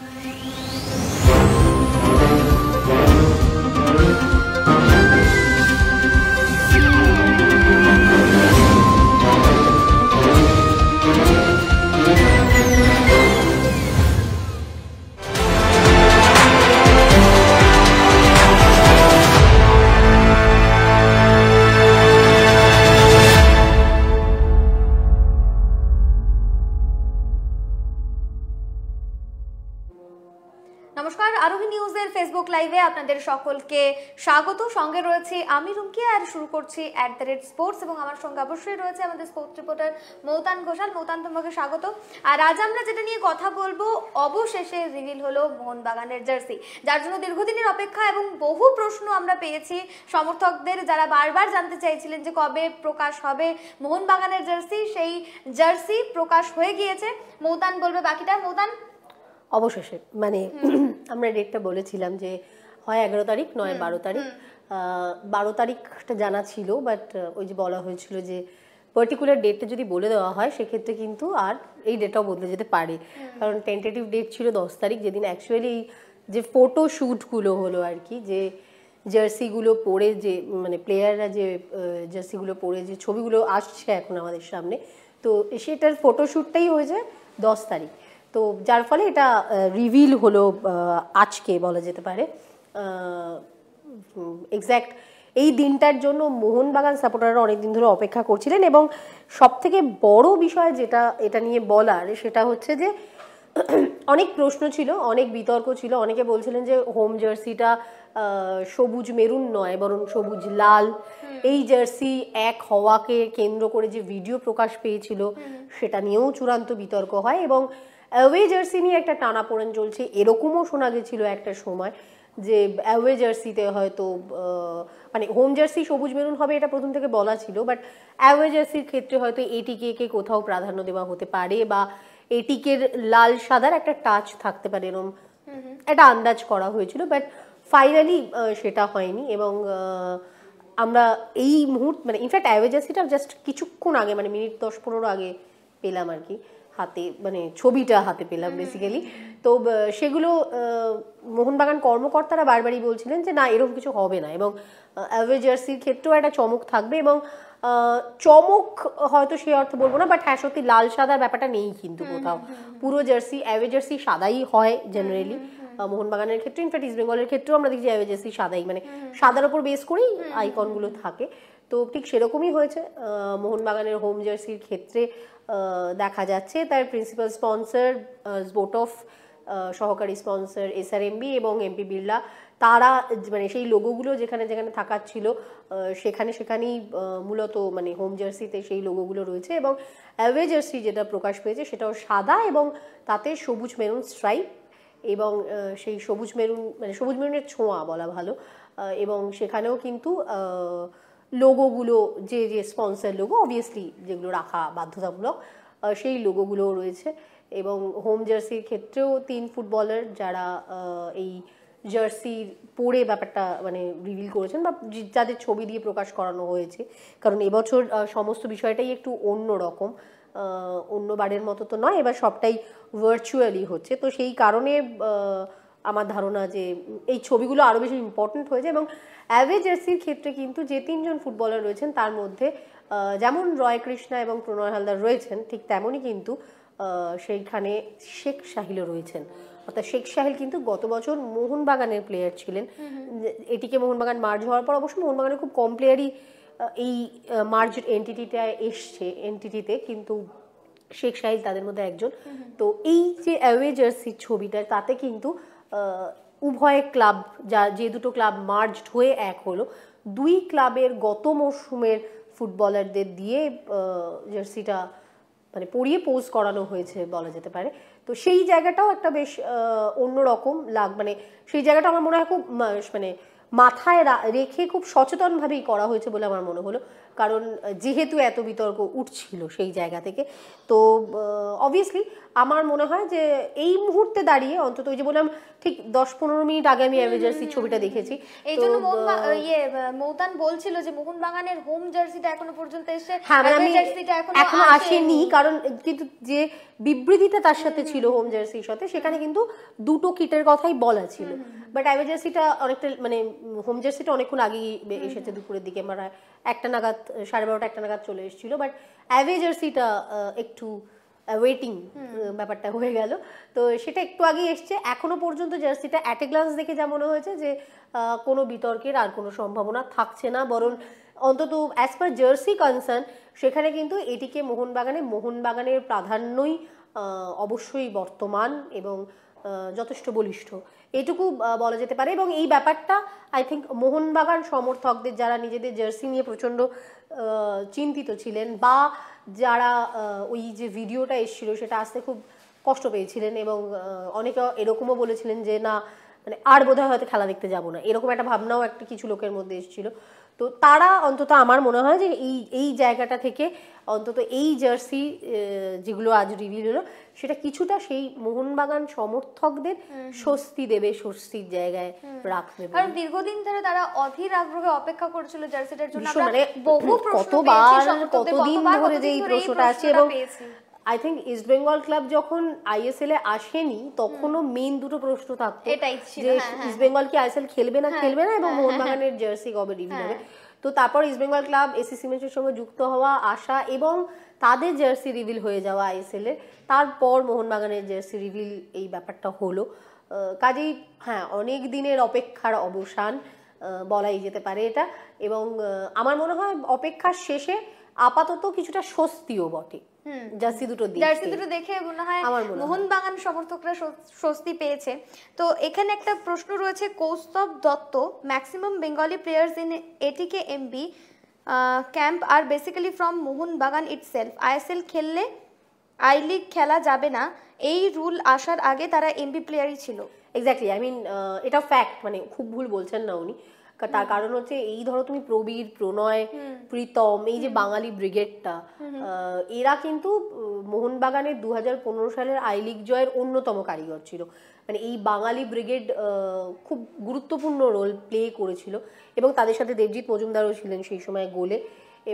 Bye. আপনাদের সকলকে স্বাগত সঙ্গে রয়েছি আমি রুমকি আর শুরু করছি অ্যাট দ্য রেট স্পোর্টস এবং আমার সঙ্গে অবশ্যই রয়েছে আমাদের স্পোর্টস রিপোর্টার মৌতান ঘোষাল মৌতান তোমাকে স্বাগত আর আজ আমরা যেটা নিয়ে কথা বলবো অবশেষে রিভিল হলো মোহনবাগানের জার্সি যার জন্য দীর্ঘদিনের অপেক্ষা এবং বহু প্রশ্ন আমরা পেয়েছি সমর্থকদের যারা বারবার জানতে চাইছিলেন যে কবে প্রকাশ হবে মোহনবাগানের জার্সি সেই জার্সি প্রকাশ হয়ে গিয়েছে মৌতান বলবে বাকিটা মৌতান অবশেষে মানে আমরা ডেটটা বলেছিলাম যে হয় এগারো তারিখ নয় বারো তারিখ বারো তারিখটা জানা ছিল বাট ওই যে বলা হয়েছিল যে পার্টিকুলার ডেটটা যদি বলে দেওয়া হয় সেক্ষেত্রে কিন্তু আর এই ডেটটাও বদলে যেতে পারে কারণ টেন্টেটিভ ডেট ছিল দশ তারিখ যেদিন অ্যাকচুয়ালি যে ফটো শ্যুটগুলো হলো আর কি যে জার্সিগুলো পরে যে মানে প্লেয়াররা যে জার্সিগুলো পরে যে ছবিগুলো আসছে এখন আমাদের সামনে তো সেটার ফটোশ্যুটটাই যায় দশ তারিখ তো যার ফলে এটা রিভিল হলো আজকে বলা যেতে পারে এক্স্যাক্ট এই দিনটার জন্য মোহনবাগান সাপোর্টাররা অনেকদিন ধরে অপেক্ষা করছিলেন এবং সবথেকে বড় বিষয় যেটা এটা নিয়ে বলার সেটা হচ্ছে যে অনেক প্রশ্ন ছিল অনেক বিতর্ক ছিল অনেকে বলছিলেন যে হোম জার্সিটা সবুজ মেরুন নয় বরং সবুজ লাল এই জার্সি এক হওয়াকে কেন্দ্র করে যে ভিডিও প্রকাশ পেয়েছিল সেটা নিয়েও চূড়ান্ত বিতর্ক হয় এবং অ্যাওয়ে জার্সি নিয়ে একটা টানাপোড়েন চলছে এরকমও শোনা গেছিল একটা সময় যে অ্যাওয়ে জার্সিতে হয়তো মানে হোম জার্সি সবুজ মেরুন হবে এটা প্রথম থেকে বলা ছিল বাট অ্যাওয়ে জার্সির ক্ষেত্রে হয়তো এটিকে কে কোথাও প্রাধান্য দেওয়া হতে পারে বা এটিকের লাল সাদার একটা টাচ থাকতে পারে এরকম একটা আন্দাজ করা হয়েছিল বাট ফাইনালি সেটা হয়নি এবং আমরা এই মুহূর্ত মানে ইনফ্যাক্ট অ্যাওয়ে জার্সিটা জাস্ট কিছুক্ষণ আগে মানে মিনিট দশ পনেরো আগে পেলাম আর কি হাতে মানে ছবিটা হাতে পেলাম বেসিক্যালি তো সেগুলো মোহনবাগান কর্মকর্তারা বারবারই বলছিলেন যে না এরকম কিছু হবে না এবং অ্যাভেজার্সির জার্সির ক্ষেত্রেও একটা চমক থাকবে এবং চমক হয়তো সে অর্থ বলবো না বাট হ্যাঁ সত্যি লাল সাদার ব্যাপারটা নেই কিন্তু কোথাও পুরো জার্সি অ্যাভে জার্সি সাদাই হয় জেনারেলি মোহনবাগানের ক্ষেত্রে ইনফ্যাক্ট ইস্ট বেঙ্গলের ক্ষেত্রেও আমরা দেখি যে অ্যাভারেজ জার্সি সাদাই মানে সাদার ওপর বেস করেই আইকনগুলো থাকে তো ঠিক সেরকমই হয়েছে মোহনবাগানের হোম জার্সির ক্ষেত্রে দেখা যাচ্ছে তার প্রিন্সিপাল স্পন্সর বোট অফ সহকারী স্পন্সর এমবি এবং এমপি বিড়লা তারা মানে সেই লোগোগুলো যেখানে যেখানে থাকার ছিল সেখানে সেখানেই মূলত মানে হোম জার্সিতে সেই লোগোগুলো রয়েছে এবং অ্যাওয়ে জার্সি যেটা প্রকাশ পেয়েছে সেটাও সাদা এবং তাতে সবুজ মেরুন স্ট্রাইপ এবং সেই সবুজ মেরুন মানে সবুজ মেরুনের ছোঁয়া বলা ভালো এবং সেখানেও কিন্তু লোগোগুলো যে যে স্পন্সার লোগো অবভিয়াসলি যেগুলো রাখা বাধ্যতামূলক সেই লোগোগুলোও রয়েছে এবং হোম জার্সির ক্ষেত্রেও তিন ফুটবলার যারা এই জার্সির পরে ব্যাপারটা মানে রিভিল করেছেন বা যাদের ছবি দিয়ে প্রকাশ করানো হয়েছে কারণ এবছর সমস্ত বিষয়টাই একটু অন্য রকম অন্যবারের মতো তো নয় এবার সবটাই ভার্চুয়ালি হচ্ছে তো সেই কারণে আমার ধারণা যে এই ছবিগুলো আরও বেশি ইম্পর্ট্যান্ট হয়েছে এবং অ্যাভারেজ এসির ক্ষেত্রে কিন্তু যে তিনজন ফুটবলার রয়েছেন তার মধ্যে যেমন রয় কৃষ্ণা এবং প্রণয় হালদার রয়েছেন ঠিক তেমনই কিন্তু সেইখানে শেখ সাহিলও রয়েছেন অর্থাৎ শেখ সাহিল কিন্তু গত বছর মোহনবাগানের প্লেয়ার ছিলেন এটিকে মোহনবাগান মার্জ হওয়ার পর অবশ্য মোহনবাগানের খুব কম প্লেয়ারই এই মার্জ এনটিটিটা এসছে এনটিটিতে কিন্তু শেখ সাহিল তাদের মধ্যে একজন তো এই যে অ্যাওয়ে জার্সির ছবিটা তাতে কিন্তু উভয় ক্লাব যা যে দুটো ক্লাব মার্জড হয়ে এক হলো দুই ক্লাবের গত মরশুমের ফুটবলারদের দিয়ে জার্সিটা মানে পরিয়ে পোজ করানো হয়েছে বলা যেতে পারে তো সেই জায়গাটাও একটা বেশ অন্যরকম লাগ মানে সেই জায়গাটা আমার মনে হয় খুব মানে মাথায় রেখে খুব সচেতনভাবেই করা হয়েছে বলে আমার মনে হলো কারণ যেহেতু এত বিতর্ক উঠছিল সেই জায়গা থেকে তো অবভিয়াসলি আমার মনে হয় যে এই মুহূর্তে দাঁড়িয়ে অন্তত ওই যে বললাম ঠিক দশ পনেরো মিনিট আগে আমি অ্যাভেজার্সি ছবিটা দেখেছি এই জন্য ইয়ে মৌতান বলছিল যে মোহন বাগানের হোম জার্সিটা এখনো পর্যন্ত এসে হ্যাঁ, মানে এখনো আসেনি কারণ কিন্তু যে বিবৃতিটা তার সাথে ছিল হোম জার্সির সাথে সেখানে কিন্তু দুটো কিটের কথাই বলা ছিল বাট অ্যাভেঞ্জার্সিটা অনেকটা মানে হোম জার্সিটা অনেকক্ষণ আগেই এসেছে দুপুরের দিকে আমার একটা নাগাদ সাড়ে বারোটা একটা নাগাদ চলে এসেছিল বাট অ্যাভেঞ্জার্সিটা একটু ওয়েটিং ব্যাপারটা হয়ে গেল তো সেটা একটু আগে এসছে এখনো পর্যন্ত জার্সিটা অ্যাট এ গ্লান্স দেখে যা মনে হয়েছে যে কোনো বিতর্কের আর কোনো সম্ভাবনা থাকছে না বরং অন্তত অ্যাজ পার জার্সি কনসার্ন সেখানে কিন্তু এটিকে মোহনবাগানে মোহনবাগানের প্রাধান্যই অবশ্যই বর্তমান এবং যথেষ্ট বলিষ্ঠ এটুকু বলা যেতে পারে এবং এই ব্যাপারটা আই থিঙ্ক মোহনবাগান সমর্থকদের যারা নিজেদের জার্সি নিয়ে প্রচণ্ড চিন্তিত ছিলেন বা যারা ওই যে ভিডিওটা এসেছিল সেটা আসতে খুব কষ্ট পেয়েছিলেন এবং অনেকে এরকমও বলেছিলেন যে না মানে আর বোধহয় হয়তো খেলা দেখতে যাবো না এরকম একটা ভাবনাও একটা কিছু লোকের মধ্যে এসেছিলো তো তারা অন্তত আমার মনে হয় যে এই এই জায়গাটা থেকে অন্তত এই জার্সি যেগুলো আজ রিভিল হলো সেটা কিছুটা সেই মোহনবাগান সমর্থকদের স্বস্তি দেবে স্বস্তির জায়গায় রাখবে কারণ দীর্ঘদিন ধরে তারা অধীর আগ্রহে অপেক্ষা করছিল জার্সিটার জন্য মানে বহু কতবার কতদিন ধরে যে এই প্রশ্নটা আছে এবং I think East Bengal club যখন আইএসএল এ আসেনি তখনও মেইন দুটো প্রশ্ন থাকতো যে ইস্ট হ্যাঁ, বেঙ্গল হ্যাঁ, হ্যাঁ। কি আইএসএল খেলবে না খেলবে না এবং মোহনবাগানের জার্সি কবে রিভিল হবে তো তারপর ইস্ট বেঙ্গল ক্লাব এসি সিমেন্টের সঙ্গে যুক্ত হওয়া আসা এবং তাদের জার্সি রিভিল হয়ে যাওয়া আইএসএল এ তারপর মোহনবাগানের জার্সি রিভিল এই ব্যাপারটা হলো কাজেই হ্যাঁ অনেক দিনের অপেক্ষার অবসান বলাই যেতে পারে এটা এবং আমার মনে হয় অপেক্ষার শেষে আপাতত কিছুটা স্বস্তিও বটে জার্সি দুটো জার্সি দুটো দেখে মনে হয় মোহনবাগান সমর্থকরা স্বস্তি পেয়েছে তো এখানে একটা প্রশ্ন রয়েছে Koustav Dutta maximum Bengali players in ATK MB camp আর basically from Mohun Bagan itself ISL খেললে আই লিগ খেলা যাবে না এই রুল আসার আগে তারা এমবি প্লেয়ারই ছিল এক্স্যাক্টলি আই মিন এটা ফ্যাক্ট মানে খুব ভুল বলছেন না উনি তার কারণ হচ্ছে এই ধরো তুমি প্রবীর প্রণয় প্রীতম এই যে বাঙালি ব্রিগেডটা এরা কিন্তু মোহনবাগানের দু সালের আই লিগ জয়ের অন্যতম কারিগর ছিল মানে এই বাঙালি ব্রিগেড খুব গুরুত্বপূর্ণ রোল প্লে করেছিল এবং তাদের সাথে দেবজিৎ মজুমদারও ছিলেন সেই সময় গোলে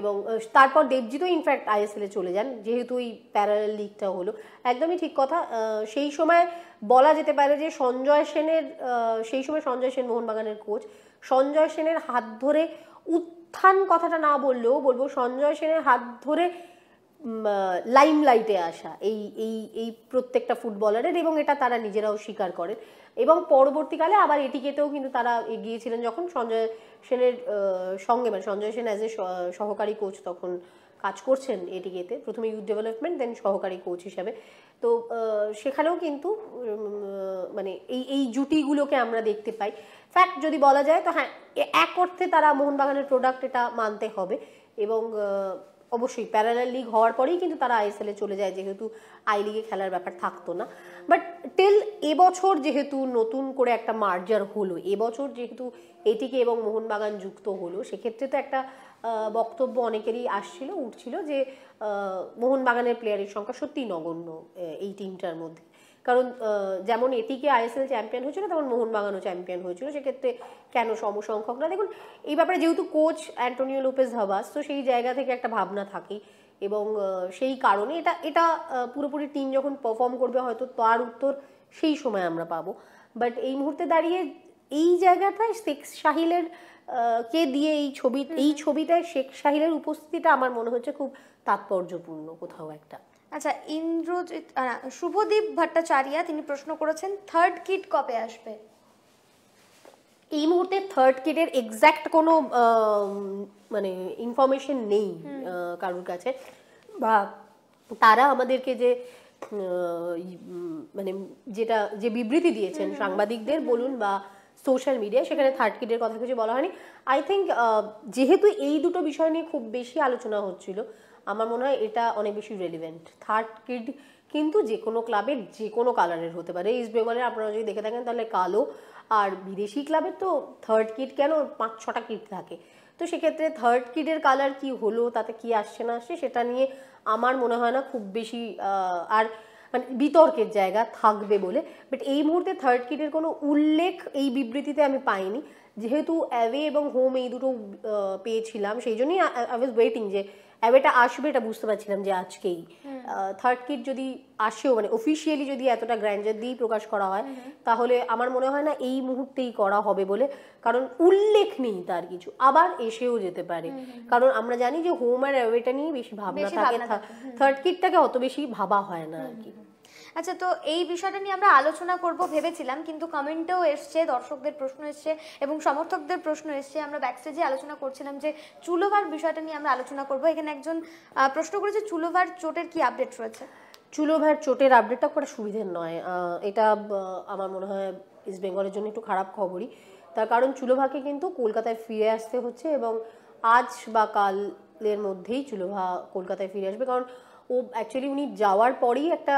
এবং তারপর দেবজিৎও ইনফ্যাক্ট আইএসএলে চলে যান যেহেতু এই প্যারাল লিগটা হলো একদমই ঠিক কথা সেই সময় বলা যেতে পারে যে সঞ্জয় সেনের সেই সময় সঞ্জয় সেন মোহনবাগানের কোচ সঞ্জয় সেনের হাত ধরে উত্থান কথাটা না বললেও বলবো সঞ্জয় সেনের হাত ধরে লাইমলাইটে আসা এই এই এই প্রত্যেকটা ফুটবলারের এবং এটা তারা নিজেরাও স্বীকার করেন এবং পরবর্তীকালে আবার এটিকেতেও কিন্তু তারা এগিয়েছিলেন যখন সঞ্জয় সেনের সঙ্গে মানে সঞ্জয় সেন অ্যাজ এ সহকারী কোচ তখন কাজ করছেন এডিএতে প্রথমে ইউথ ডেভেলপমেন্ট দেন সহকারী কোচ হিসাবে তো সেখানেও কিন্তু মানে এই এই জুটিগুলোকে আমরা দেখতে পাই ফ্যাক্ট যদি বলা যায় তো হ্যাঁ এক অর্থে তারা মোহনবাগানের প্রোডাক্ট এটা মানতে হবে এবং অবশ্যই প্যারালাল লিগ হওয়ার পরেই কিন্তু তারা আইএসএলে চলে যায় যেহেতু আই লিগে খেলার ব্যাপার থাকতো না বাট টেল এবছর যেহেতু নতুন করে একটা মার্জার হলো এবছর যেহেতু এটিকে এবং মোহনবাগান যুক্ত হলো সেক্ষেত্রে তো একটা বক্তব্য অনেকেরই আসছিল উঠছিল যে মোহনবাগানের প্লেয়ারের সংখ্যা সত্যিই নগণ্য এই টিমটার মধ্যে কারণ যেমন এটিকে আইএসএল চ্যাম্পিয়ন হয়েছিল তেমন মোহনবাগানও চ্যাম্পিয়ন হয়েছিল সেক্ষেত্রে কেন সমসংখ্যক না দেখুন এই ব্যাপারে যেহেতু কোচ অ্যান্টোনিও লোপেস ধাবাস তো সেই জায়গা থেকে একটা ভাবনা থাকে এবং সেই কারণে এটা এটা পুরোপুরি টিম যখন পারফর্ম করবে হয়তো তার উত্তর সেই সময় আমরা পাবো বাট এই মুহূর্তে দাঁড়িয়ে এই জায়গাটায় শেখ সাহিলের কে দিয়ে এই ছবি এই ছবিটায় শেখ সাহিলের উপস্থিতিটা আমার মনে হচ্ছে খুব তাৎপর্যপূর্ণ কোথাও একটা আচ্ছা ইন্দ্রজিৎ শুভদীপ ভট্টাচার্যা তিনি প্রশ্ন করেছেন থার্ড কিট কবে আসবে এই মুহূর্তে থার্ড কিটের এক্স্যাক্ট কোনো মানে ইনফরমেশন নেই কারোর কাছে বা তারা আমাদেরকে যে মানে যেটা যে বিবৃতি দিয়েছেন সাংবাদিকদের বলুন বা সোশ্যাল মিডিয়া সেখানে থার্ড কিডের কথা কিছু বলা হয়নি আই থিঙ্ক যেহেতু এই দুটো বিষয় নিয়ে খুব বেশি আলোচনা হচ্ছিল আমার মনে হয় এটা অনেক বেশি রেলিভেন্ট থার্ড কিড কিন্তু যে কোনো ক্লাবের যে কোনো কালারের হতে পারে ইস্ট বেঙ্গলের আপনারা যদি দেখে থাকেন তাহলে কালো আর বিদেশি ক্লাবের তো থার্ড কিট কেন পাঁচ ছটা কিট থাকে তো সেক্ষেত্রে থার্ড কিডের কালার কি হলো তাতে কি আসছে না আসছে সেটা নিয়ে আমার মনে হয় না খুব বেশি আর কিন্তু বিতর কেটে जाएगा ভাগবে বলে বাট এই মুহূর্তে থার্ড কিটের কোনো উল্লেখ এই বিবৃতিতে আমি পাইনি যেহেতু অ্যাওয়ে এবং হোম এই দুটো পেছিলাম সেইজন্য আই ওয়াজ ওয়েটিং যে অ্যাওয়েটা আসবে এটা বুঝতে পারছিলাম যে আজকেই থার্ড কিট যদি আসেও মানে অফিসিয়ালি যদি এতটা গ্র্যান্ডার দিয়েই প্রকাশ করা হয় তাহলে আমার মনে হয় না এই মুহূর্তেই করা হবে বলে কারণ উল্লেখ নেই তার কিছু আবার এসেও যেতে পারে কারণ আমরা জানি যে হোম আর অ্যাওয়েটা নিয়েই বেশি ভাবনা থাকে থার্ড কিটটাকে অত বেশি ভাবা হয় না আর কি আচ্ছা তো এই বিষয়টা নিয়ে আমরা আলোচনা করব ভেবেছিলাম কিন্তু কমেন্টেও এসছে দর্শকদের প্রশ্ন এসছে এবং সমর্থকদের প্রশ্ন এসছে আমরা ব্যাকস্টেজে আলোচনা করছিলাম যে চুলোভার বিষয়টা নিয়ে আমরা আলোচনা করব এখানে একজন প্রশ্ন করেছে চুলোভার চোটের কি আপডেট রয়েছে চুলোভার চোটের আপডেটটা খুব সুবিধের নয় এটা আমার মনে হয় ইস্ট বেঙ্গলের জন্য একটু খারাপ খবরই তার কারণ চুলোভাকে কিন্তু কলকাতায় ফিরে আসতে হচ্ছে এবং আজ বা কালের মধ্যেই চুলোভা কলকাতায় ফিরে আসবে কারণ ও অ্যাকচুয়ালি উনি যাওয়ার পরেই একটা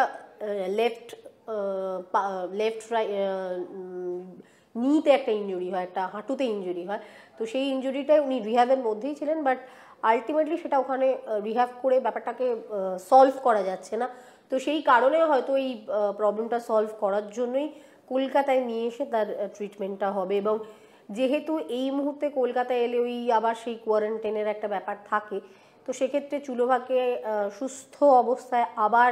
লেফট লেফট রাই নিতে একটা ইঞ্জুরি হয় একটা হাঁটুতে ইঞ্জুরি হয় তো সেই ইঞ্জুরিটাই উনি রিহ্যাবের মধ্যেই ছিলেন বাট আলটিমেটলি সেটা ওখানে রিহ্যাব করে ব্যাপারটাকে সলভ করা যাচ্ছে না তো সেই কারণে হয়তো এই প্রবলেমটা সলভ করার জন্যই কলকাতায় নিয়ে এসে তার ট্রিটমেন্টটা হবে এবং যেহেতু এই মুহূর্তে কলকাতায় এলে ওই আবার সেই কোয়ারেন্টাইনের একটা ব্যাপার থাকে তো সেক্ষেত্রে চুলোভাকে সুস্থ অবস্থায় আবার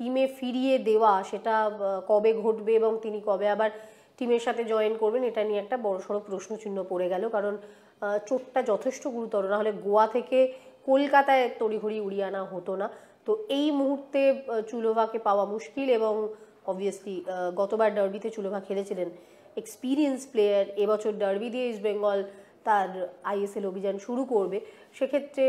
টিমে ফিরিয়ে দেওয়া সেটা কবে ঘটবে এবং তিনি কবে আবার টিমের সাথে জয়েন করবেন এটা নিয়ে একটা বড়সড় প্রশ্নচিহ্ন পড়ে গেল কারণ চোটটা যথেষ্ট গুরুতর না হলে গোয়া থেকে কলকাতায় তড়িঘড়ি উড়িয়ে আনা হতো না তো এই মুহূর্তে চুলোভাকে পাওয়া মুশকিল এবং অবভিয়াসলি গতবার ডার্বিতে চুলোভা খেলেছিলেন এক্সপিরিয়েন্স প্লেয়ার এবছর ডার্বি দিয়ে ইস্টবেঙ্গল তার আইএসএল অভিযান শুরু করবে সেক্ষেত্রে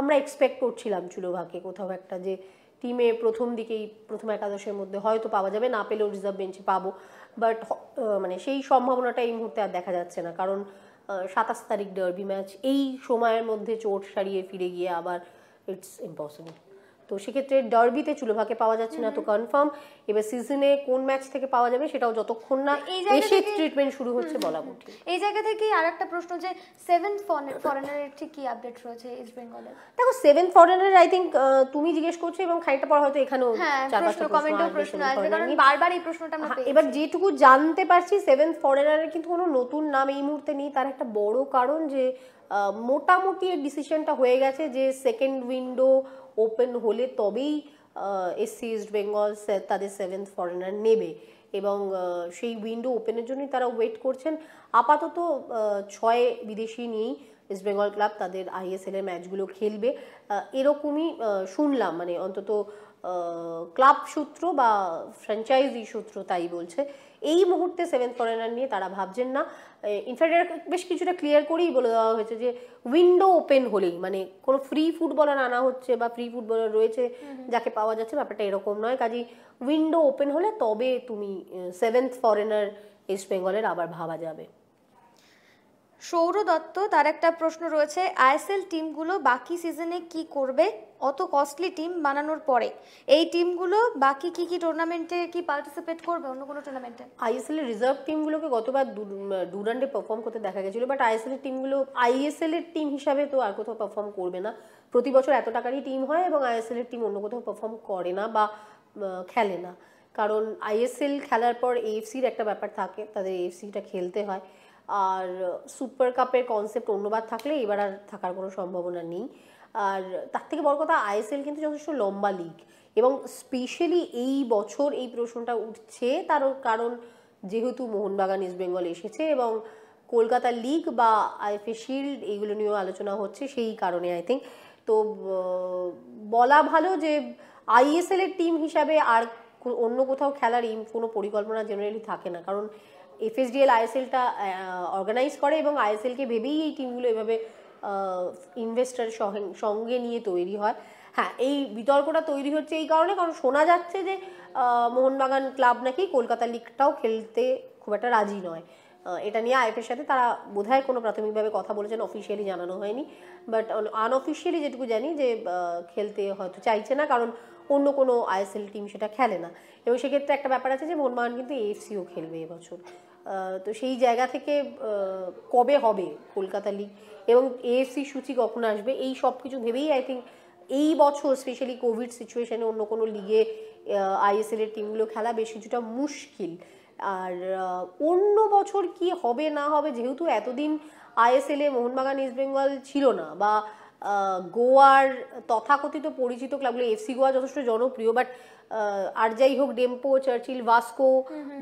আমরা এক্সপেক্ট করছিলাম চুলোভাকে কোথাও একটা যে টিমে প্রথম দিকেই প্রথম একাদশের মধ্যে হয়তো পাওয়া যাবে না পেলেও রিজার্ভ বেঞ্চে পাবো বাট মানে সেই সম্ভাবনাটা এই মুহূর্তে আর দেখা যাচ্ছে না কারণ সাতাশ তারিখ ডার্বি ম্যাচ এই সময়ের মধ্যে চোট সারিয়ে ফিরে গিয়ে আবার ইটস ইম্পসিবল তো সেক্ষেত্রে ডার্বিতে চুলোভাকে পাওয়া যাচ্ছে না তো কনফার্ম এবার সিজনে কোন ম্যাচ থেকে পাওয়া যাবে সেটাও যতক্ষণ না এসে ট্রিটমেন্ট শুরু হচ্ছে বলা কঠিন এই জায়গা থেকে আর একটা প্রশ্ন যে সেভেন ফরেনারের ঠিক কি আপডেট রয়েছে ইস্ট বেঙ্গলে দেখো সেভেন ফরেনারের আই থিঙ্ক তুমি জিজ্ঞেস করছো এবং খানিকটা পর হয়তো এখানেও হ্যাঁ, চার পাঁচটা প্রশ্ন আসবে কারণ বারবার এই প্রশ্নটা আমরা এবার যেটুকু জানতে পারছি সেভেন ফরেনারের কিন্তু কোনো নতুন নাম এই মুহূর্তে নেই তার একটা বড় কারণ যে মোটামুটি ডিসিশনটা হয়ে গেছে যে সেকেন্ড উইন্ডো ওপেন হলে তবেই এসসি ইস্ট বেঙ্গল তাদের সেভেন্থ ফরেনার নেবে এবং সেই উইন্ডো ওপেনের জন্যই তারা ওয়েট করছেন আপাতত ছয় বিদেশি নিয়েই ইস্ট বেঙ্গল ক্লাব তাদের আইএসএল এর ম্যাচগুলো খেলবে এরকমই শুনলাম মানে অন্তত ক্লাব সূত্র বা ফ্র্যাঞ্চাইজি সূত্র তাই বলছে এই মুহূর্তে সেভেন্থ ফরেনার নিয়ে তারা ভাবছেন না ইনফ্যাক্ট এটা বেশ কিছুটা ক্লিয়ার করেই বলে দেওয়া হয়েছে যে উইন্ডো ওপেন হলেই মানে কোনো ফ্রি ফুটবলার আনা হচ্ছে বা ফ্রি ফুটবলার রয়েছে যাকে পাওয়া যাচ্ছে ব্যাপারটা এরকম নয় কাজেই উইন্ডো ওপেন হলে তবে তুমি সেভেন্থ ফরেনার ইস্ট বেঙ্গলের আবার ভাবা যাবে সৌর দত্ত তার একটা প্রশ্ন রয়েছে আইএসএল টিমগুলো বাকি সিজনে কি করবে অত কস্টলি টিম বানানোর পরে এই টিমগুলো বাকি কি কি টুর্নামেন্টে কি পার্টিসিপেট করবে অন্য কোনো টুর্নামেন্টে আইএসএল এর রিজার্ভ টিমগুলোকে গতবার ডুরান্ডে পারফর্ম করতে দেখা গেছিলো বাট আইএসএল এর টিমগুলো আইএসএল এর টিম হিসাবে তো আর কোথাও পারফর্ম করবে না প্রতি বছর এত টাকারই টিম হয় এবং আইএসএল এর টিম অন্য কোথাও পারফর্ম করে না বা খেলে না কারণ আইএসএল খেলার পর এএফসির একটা ব্যাপার থাকে তাদের এএফসিটা খেলতে হয় আর সুপার কাপের কনসেপ্ট অন্যবার থাকলে এবার আর থাকার কোনো সম্ভাবনা নেই আর তার থেকে বড় কথা আইএসএল কিন্তু যথেষ্ট লম্বা লিগ এবং স্পেশালি এই বছর এই প্রশ্নটা উঠছে তার কারণ যেহেতু মোহনবাগান ইস্ট বেঙ্গল এসেছে এবং কলকাতা লিগ বা আইএফএ শিল্ড এইগুলো নিয়েও আলোচনা হচ্ছে সেই কারণে আই থিঙ্ক তো বলা ভালো যে আইএসএল এর টিম হিসাবে আর অন্য কোথাও খেলার কোনো পরিকল্পনা জেনারেলি থাকে না কারণ এফএসডিএল আইএসএলটা অর্গানাইজ করে এবং আইএসএলকে ভেবেই এই টিমগুলো এভাবে ইনভেস্টার সঙ্গে নিয়ে তৈরি হয় হ্যাঁ এই বিতর্কটা তৈরি হচ্ছে এই কারণে কারণ শোনা যাচ্ছে যে মোহনবাগান ক্লাব নাকি কলকাতা লিগটাও খেলতে খুব একটা রাজি নয় এটা নিয়ে আইএফের সাথে তারা বোধহয় কোনো প্রাথমিকভাবে কথা বলেছেন অফিসিয়ালি জানানো হয়নি বাট আনঅফিসিয়ালি যেটুকু জানি যে খেলতে হয়তো চাইছে না কারণ অন্য কোনো আইএসএল টিম সেটা খেলে না এবং সেক্ষেত্রে একটা ব্যাপার আছে যে মোহনবাগান কিন্তু এফসিও খেলবে এবছর তো সেই জায়গা থেকে কবে হবে কলকাতা লিগ এবং এএফসি সূচি কখন আসবে এই সব কিছু ভেবেই আই থিঙ্ক এই বছর স্পেশালি কোভিড সিচুয়েশানে অন্য কোনো লিগে আইএসএলের টিমগুলো খেলা বেশ কিছুটা মুশকিল আর অন্য বছর কি হবে না হবে যেহেতু এতদিন এ মোহনবাগান ইস্ট বেঙ্গল ছিল না বা গোয়ার তথাকথিত পরিচিত ক্লাবগুলো এফসি গোয়া যথেষ্ট জনপ্রিয় বাট আর যাই হোক ডেম্পো চার্চিল ভাস্কো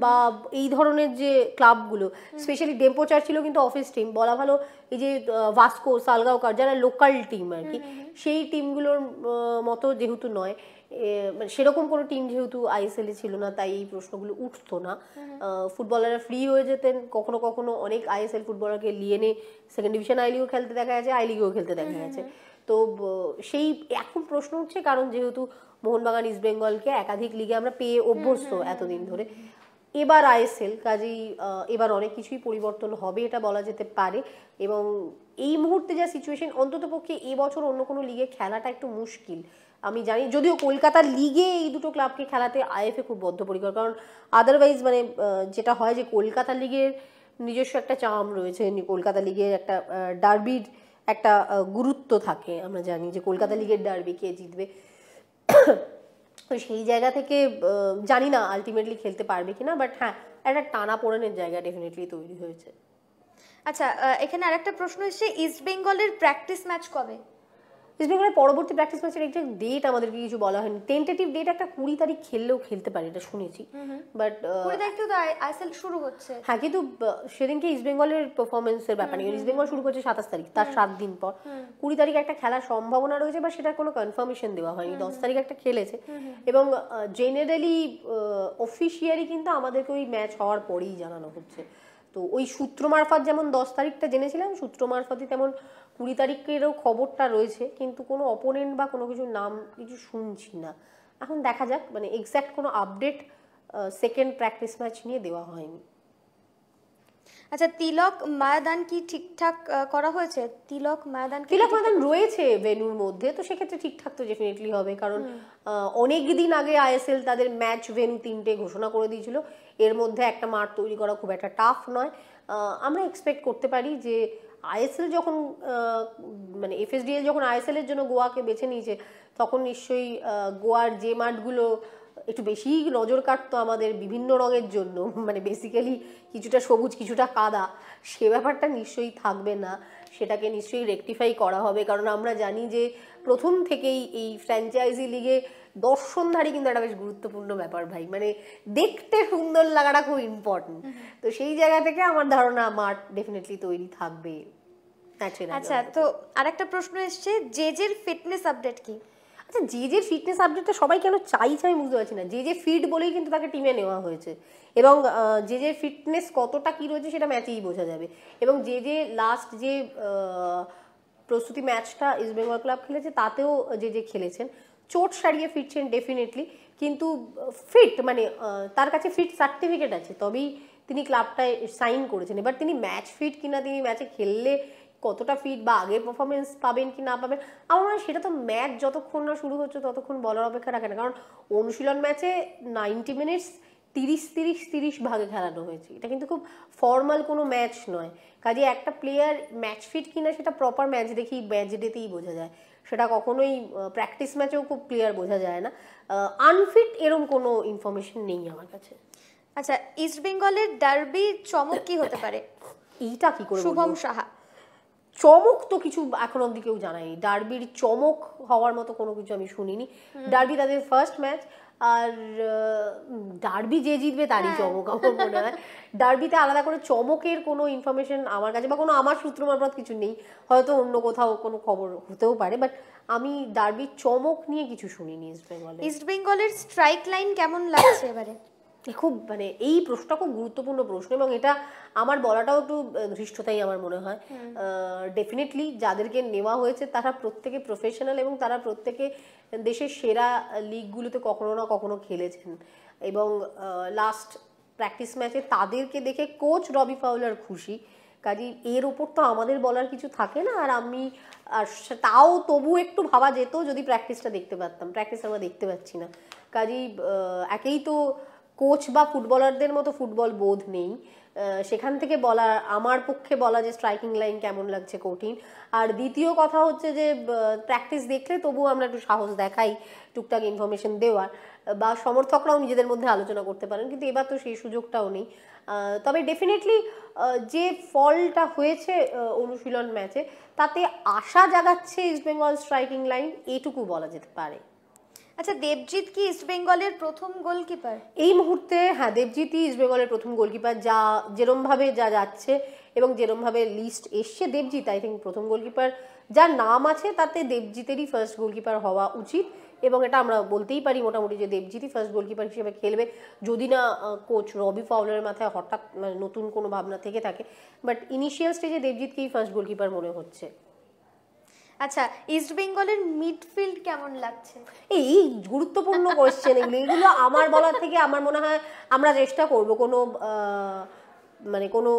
বা এই ধরনের যে ক্লাবগুলো স্পেশালি ডেম্পো চার্চিলও কিন্তু অফিস টিম বলা ভালো এই যে ভাস্কো সালগাঁওকার যারা লোকাল টিম আর কি সেই টিমগুলোর মতো যেহেতু নয় মানে সেরকম কোনো টিম যেহেতু আইএসএল এ ছিল না তাই এই প্রশ্নগুলো উঠতো না ফুটবলাররা ফ্রি হয়ে যেতেন কখনো কখনো অনেক আইএসএল ফুটবলারকে নে সেকেন্ড ডিভিশন আই লিগও খেলতে দেখা গেছে আই লিগেও খেলতে দেখা গেছে তো সেই এখন প্রশ্ন উঠছে কারণ যেহেতু মোহনবাগান ইস্ট বেঙ্গলকে একাধিক লিগে আমরা পেয়ে অভ্যস্ত এতদিন ধরে এবার আইএসএল কাজেই এবার অনেক কিছুই পরিবর্তন হবে এটা বলা যেতে পারে এবং এই মুহূর্তে যা সিচুয়েশন অন্তত পক্ষে এবছর অন্য কোনো লিগে খেলাটা একটু মুশকিল আমি জানি যদিও কলকাতা লিগে এই দুটো ক্লাবকে খেলাতে আইএফএ খুব বদ্ধপরিকর কারণ আদারওয়াইজ মানে যেটা হয় যে কলকাতা লিগের নিজস্ব একটা চাম রয়েছে কলকাতা লিগের একটা ডার্বির একটা গুরুত্ব থাকে আমরা জানি যে কলকাতা লিগের ডার্বি কে জিতবে তো সেই জায়গা থেকে জানি না আলটিমেটলি খেলতে পারবে কিনা বাট হ্যাঁ একটা টানা পোড়ানোর জায়গা ডেফিনেটলি তৈরি হয়েছে আচ্ছা এখানে আরেকটা প্রশ্ন এসেছে ইস্ট বেঙ্গলের প্র্যাকটিস ম্যাচ কবে ওয়েস্ট বেঙ্গলের পরবর্তী প্র্যাকটিস ম্যাচের একটা ডেট আমাদেরকে কিছু বলা হয়নি টেন্টেটিভ ডেট একটা কুড়ি তারিখ খেললেও খেলতে পারে এটা শুনেছি বাট uh, কুড়ি শুরু হচ্ছে হ্যাঁ কিন্তু uh, সেদিনকে ইস্ট বেঙ্গলের পারফরমেন্সের ব্যাপার ইস্ট বেঙ্গল শুরু করছে সাতাশ তারিখ তার সাত দিন পর কুড়ি তারিখ একটা খেলার সম্ভাবনা রয়েছে বা সেটার কোনো কনফার্মেশন দেওয়া হয়নি দশ তারিখ একটা খেলেছে এবং জেনারেলি uh, অফিসিয়ালি কিন্তু আমাদেরকে ওই ম্যাচ হওয়ার পরেই জানানো হচ্ছে তো ওই সূত্র মারফত যেমন দশ তারিখটা জেনেছিলাম সূত্র মারফতই তেমন কুড়ি তারিখেরও খবরটা রয়েছে কিন্তু কোনো অপোনেন্ট বা কোনো কিছু নাম কিছু শুনছি না এখন দেখা যাক মানে এক্স্যাক্ট কোনো আপডেট সেকেন্ড প্র্যাকটিস ম্যাচ নিয়ে দেওয়া হয়নি আচ্ছা তিলক মায়াদান কি ঠিকঠাক করা হয়েছে তিলক মায়াদান তিলক মায়াদান রয়েছে ভেনুর মধ্যে তো সেক্ষেত্রে ঠিকঠাক তো ডেফিনেটলি হবে কারণ অনেক দিন আগে আইএসএল তাদের ম্যাচ ভেনু তিনটে ঘোষণা করে দিয়েছিল এর মধ্যে একটা মাঠ তৈরি করা খুব একটা টাফ নয় আমরা এক্সপেক্ট করতে পারি যে আইএসএল যখন মানে এফএসডিএল যখন আইএসএলের জন্য গোয়াকে বেছে নিয়েছে তখন নিশ্চয়ই গোয়ার যে মাঠগুলো একটু বেশি নজর কাটতো আমাদের বিভিন্ন রঙের জন্য মানে বেসিক্যালি কিছুটা সবুজ কিছুটা কাদা সে ব্যাপারটা নিশ্চয়ই থাকবে না সেটাকে নিশ্চয়ই রেকটিফাই করা হবে কারণ আমরা জানি যে প্রথম থেকেই এই ফ্র্যাঞ্চাইজি লিগে দর্শনধারী কিন্তু একটা বেশ গুরুত্বপূর্ণ ব্যাপার ভাই মানে দেখতে সুন্দর লাগাটা খুব ইম্পর্টেন্ট তো সেই জায়গা থেকে আমার ধারণা আমার ডেফিনেটলি তৈরি থাকবে আচ্ছা তো আরেকটা প্রশ্ন এসছে যে যে ফিটনেস আপডেট কি আচ্ছা যে যে ফিটনেস আপডেটটা সবাই কেন চাইছে আমি বুঝতে পারছি না যে যে ফিট বলেই কিন্তু তাকে টিমে নেওয়া হয়েছে এবং যে যে ফিটনেস কতটা কী রয়েছে সেটা ম্যাচেই বোঝা যাবে এবং যে যে লাস্ট যে প্রস্তুতি ম্যাচটা ইস্ট বেঙ্গল ক্লাব খেলেছে তাতেও যে যে খেলেছেন চোট সারিয়ে ফিরছেন ডেফিনেটলি কিন্তু ফিট মানে তার কাছে ফিট সার্টিফিকেট আছে তবেই তিনি ক্লাবটায় সাইন করেছেন এবার তিনি ম্যাচ ফিট কিনা তিনি ম্যাচে খেললে কতটা ফিট বা আগে পারফরমেন্স পাবেন কি না পাবেন আমার মনে হয় সেটা তো ম্যাচ যতক্ষণ না শুরু হচ্ছে ততক্ষণ বলার অপেক্ষা রাখে না কারণ অনুশীলন ম্যাচে নাইনটি মিনিটস তিরিশ তিরিশ তিরিশ ভাগে খেলানো হয়েছে এটা কিন্তু খুব ফর্মাল কোনো ম্যাচ নয় কাজে একটা প্লেয়ার ম্যাচ ফিট কিনা সেটা প্রপার ম্যাচ দেখেই ম্যাচ ডেতেই বোঝা যায় সেটা কখনোই প্র্যাকটিস ম্যাচেও খুব ক্লিয়ার বোঝা যায় না আনফিট এরম কোনো ইনফরমেশন নেই আমার কাছে আচ্ছা ইস্ট বেঙ্গলের ডার্বি চমক কি হতে পারে এইটা কি করে শুভম সাহা চমক তো কিছু এখন অব্দি কেউ জানায়নি ডার্বির চমক হওয়ার মতো কোনো কিছু আমি শুনিনি ডার্বি তাদের ফার্স্ট ম্যাচ আর ডার্বি যে জিতবে তারই হ্যাঁ। চমক আমার মনে হয় ডার্বিতে আলাদা করে চমকের কোনো ইনফরমেশন আমার কাছে বা কোনো আমার সূত্র মারফত কিছু নেই হয়তো অন্য কোথাও কোনো খবর হতেও পারে বাট আমি ডার্বির চমক নিয়ে কিছু শুনিনি ইস্ট বেঙ্গলের ইস্ট বেঙ্গলের স্ট্রাইক লাইন কেমন লাগছে এবারে খুব মানে এই প্রশ্নটা খুব গুরুত্বপূর্ণ প্রশ্ন এবং এটা আমার বলাটাও একটু ধৃষ্টতাই আমার মনে হয় ডেফিনেটলি যাদেরকে নেওয়া হয়েছে তারা প্রত্যেকে প্রফেশনাল এবং তারা প্রত্যেকে দেশের সেরা লিগগুলোতে কখনো না কখনো খেলেছেন এবং লাস্ট প্র্যাকটিস ম্যাচে তাদেরকে দেখে কোচ রবি ফাউলার খুশি কাজে এর ওপর তো আমাদের বলার কিছু থাকে না আর আমি আর তাও তবু একটু ভাবা যেত যদি প্র্যাকটিসটা দেখতে পারতাম প্র্যাকটিস আমরা দেখতে পাচ্ছি না কাজেই একেই তো কোচ বা ফুটবলারদের মতো ফুটবল বোধ নেই সেখান থেকে বলা আমার পক্ষে বলা যে স্ট্রাইকিং লাইন কেমন লাগছে কঠিন আর দ্বিতীয় কথা হচ্ছে যে প্র্যাকটিস দেখলে তবুও আমরা একটু সাহস দেখাই টুকটাক ইনফরমেশন দেওয়ার বা সমর্থকরাও নিজেদের মধ্যে আলোচনা করতে পারেন কিন্তু এবার তো সেই সুযোগটাও নেই তবে ডেফিনেটলি যে ফলটা হয়েছে অনুশীলন ম্যাচে তাতে আশা জাগাচ্ছে ইস্টবেঙ্গল স্ট্রাইকিং লাইন এটুকু বলা যেতে পারে আচ্ছা দেবজিৎ কি ইস্ট বেঙ্গলের প্রথম গোলকিপার এই মুহূর্তে হ্যাঁ দেবজিৎই ইস্ট বেঙ্গলের প্রথম গোলকিপার যা যেরমভাবে যা যাচ্ছে এবং যেরমভাবে লিস্ট এসছে দেবজিৎ আই থিঙ্ক প্রথম গোলকিপার যার নাম আছে তাতে দেবজিতেরই ফার্স্ট গোলকিপার হওয়া উচিত এবং এটা আমরা বলতেই পারি মোটামুটি যে দেবজিৎই ফার্স্ট গোলকিপার হিসেবে খেলবে যদি না কোচ রবি ফাউলারের মাথায় হঠাৎ মানে নতুন কোনো ভাবনা থেকে থাকে বাট ইনিশিয়াল স্টেজে দেবজিৎকেই ফার্স্ট গোলকিপার মনে হচ্ছে আচ্ছা ইস্ট বেঙ্গলের মিডফিল্ড কেমন লাগছে এই গুরুত্বপূর্ণ কোশ্চেন এগুলো এগুলো আমার বলার থেকে আমার মনে হয় আমরা চেষ্টা করব কোনো মানে কোনো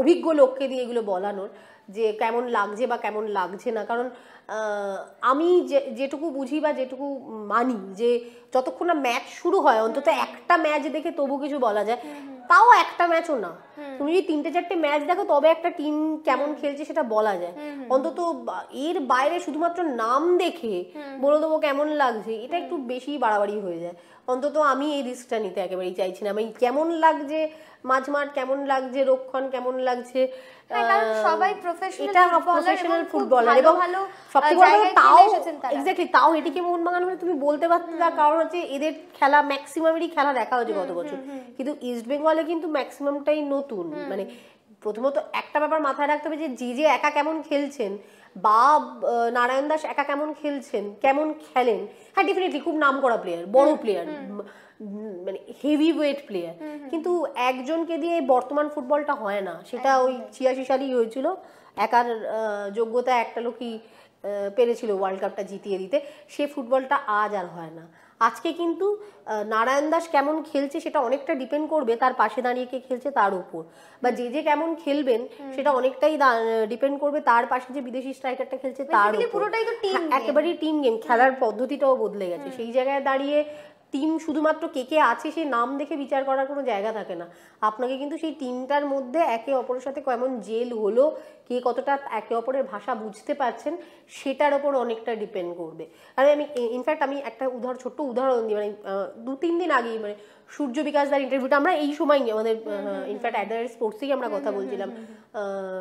অভিজ্ঞ লোককে দিয়ে এগুলো বলানোর যে কেমন লাগছে বা কেমন লাগছে না কারণ আমি যে যেটুকু বুঝি বা যেটুকু মানি যে যতক্ষণ না ম্যাচ শুরু হয় অন্তত একটা ম্যাচ দেখে তবু কিছু বলা যায় তাও একটা ম্যাচও না তুমি যদি তিনটে চারটে ম্যাচ দেখো তবে একটা টিম কেমন খেলছে সেটা বলা যায় অন্তত এর বাইরে শুধুমাত্র নাম দেখে বলে দেবো কেমন লাগছে এটা একটু বেশি বাড়াবাড়ি হয়ে যায় অন্তত আমি এই রিস্কটা নিতে একেবারেই চাইছি না আমি কেমন লাগছে মাঝমাঠ কেমন লাগছে রক্ষণ কেমন লাগছে হ্যাঁ, সবাই প্রফেশনাল এটা ফুটবলার এবং সবথেকে তাও এক্স্যাক্টলি তাও এটিকে বাঙাল হলে তুমি বলতে পারতে না কারণ হচ্ছে এদের খেলা ম্যাক্সিমামেরই খেলা দেখা হয়েছে গত বছর কিন্তু ইস্ট বেঙ্গলে কিন্তু ম্যাক্সিমামটাই নতুন মানে প্রথমত একটা ব্যাপার মাথায় রাখতে হবে যে জি যে একা কেমন খেলছেন বা নারায়ণ দাস একা কেমন খেলছেন কেমন খেলেন হ্যাঁ ডেফিনেটলি খুব নাম করা প্লেয়ার বড় প্লেয়ার মানে হেভি ওয়েট প্লেয়ার কিন্তু একজনকে দিয়ে বর্তমান ফুটবলটা হয় না সেটা ওই ছিয়াশি সালেই হয়েছিল একার যোগ্যতা একটা লোকই পেরেছিল ওয়ার্ল্ড কাপটা জিতিয়ে দিতে সে ফুটবলটা আজ আর হয় না আজকে কিন্তু নারায়ণ দাস কেমন খেলছে সেটা অনেকটা ডিপেন্ড করবে তার পাশে দাঁড়িয়ে কে খেলছে তার উপর বা যে যে কেমন খেলবেন সেটা অনেকটাই ডিপেন্ড করবে তার পাশে যে বিদেশি স্ট্রাইকারটা খেলছে তার পুরোটাই টিম হ্যাঁ, একেবারেই টিম গেম খেলার পদ্ধতিটাও বদলে গেছে সেই জায়গায় দাঁড়িয়ে টিম শুধুমাত্র কে কে আছে সেই নাম দেখে বিচার করার কোনো জায়গা থাকে না আপনাকে কিন্তু সেই টিমটার মধ্যে একে অপরের সাথে কেমন জেল হলো কে কতটা একে অপরের ভাষা বুঝতে পারছেন সেটার ওপর অনেকটা ডিপেন্ড করবে আর আমি ইনফ্যাক্ট আমি একটা উদাহরণ ছোট্ট উদাহরণ দিই মানে দু তিন দিন আগেই মানে সূর্য বিকাশ দার ইন্টারভিউটা আমরা এই সময় আমাদের ইনফ্যাক্ট অ্যাডার স্পোর্টসেই আমরা কথা বলছিলাম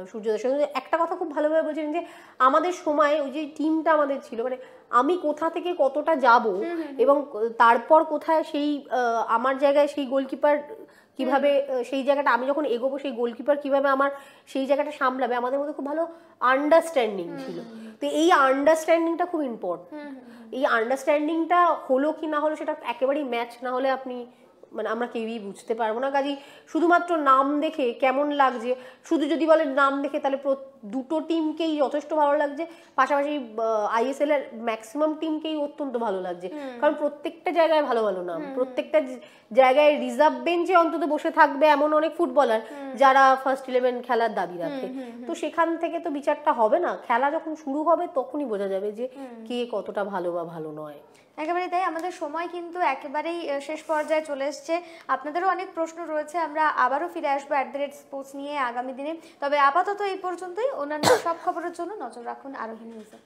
সূর্যদার সঙ্গে একটা কথা খুব ভালোভাবে বলছিলেন যে আমাদের সময় ওই যে টিমটা আমাদের ছিল মানে আমি কোথা থেকে কতটা যাব এবং তারপর কোথায় সেই আমার জায়গায় সেই গোলকিপার কিভাবে সেই জায়গাটা আমি যখন এগোবো সেই গোলকিপার কিভাবে আমার সেই জায়গাটা সামলাবে আমাদের মধ্যে খুব ভালো আন্ডারস্ট্যান্ডিং ছিল তো এই আন্ডারস্ট্যান্ডিংটা খুব ইম্পর্টেন্ট এই আন্ডারস্ট্যান্ডিংটা হলো কি না হলো সেটা একেবারেই ম্যাচ না হলে আপনি মানে আমরা কেউই বুঝতে পারবো না কাজী শুধুমাত্র নাম দেখে কেমন লাগছে শুধু যদি বলে নাম দেখে তাহলে দুটো টিমকেই যথেষ্ট ভালো লাগছে পাশাপাশি আইএসএল এর ম্যাক্সিমাম টিমকেই অত্যন্ত ভালো লাগছে কারণ প্রত্যেকটা জায়গায় ভালো ভালো নাম প্রত্যেকটা জায়গায় রিজার্ভ বেঞ্চে অন্তত বসে থাকবে এমন অনেক ফুটবলার যারা ফার্স্ট ইলেভেন খেলার দাবি রাখে তো সেখান থেকে তো বিচারটা হবে না খেলা যখন শুরু হবে তখনই বোঝা যাবে যে কে কতটা ভালো বা ভালো নয় একেবারে তাই আমাদের সময় কিন্তু একেবারেই শেষ পর্যায়ে চলে এসছে আপনাদেরও অনেক প্রশ্ন রয়েছে আমরা আবারও ফিরে আসবো অ্যাট দ্য রেট স্পোর্টস নিয়ে আগামী দিনে তবে আপাতত এই পর্যন্তই অন্যান্য সব খবরের জন্য নজর রাখুন আরোহী নিউজে